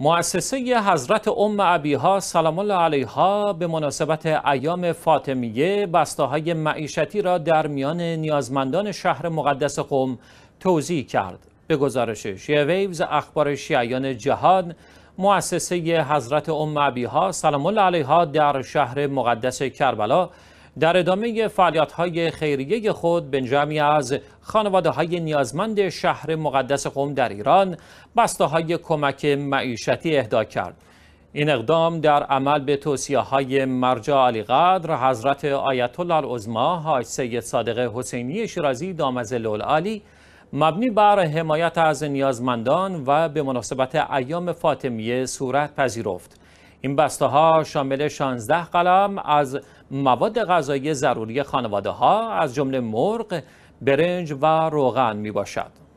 مؤسسه حضرت ام عبیها سلام الله علیها به مناسبت ایام فاطمیه بستاهای معیشتی را در میان نیازمندان شهر مقدس قوم توضیح کرد. به گزارش ویوز اخبار شیعیان جهان مؤسسه حضرت ام عبیها سلام الله علیها در شهر مقدس کربلا در ادامه فعالیت های خیریه خود به جمعی از خانواده های نیازمند شهر مقدس قوم در ایران بسته های کمک معیشتی اهدا کرد. این اقدام در عمل به توصیه های مرجع علی قدر حضرت آیت الله العظما حاج سید صادق حسینی شیرازی دامزل عالی مبنی بر حمایت از نیازمندان و به مناسبت ایام فاطمیه صورت پذیرفت. این بسته ها شامل 16 قلم از مواد غذایی ضروری خانواده ها از جمله مرغ، برنج و روغن می باشد.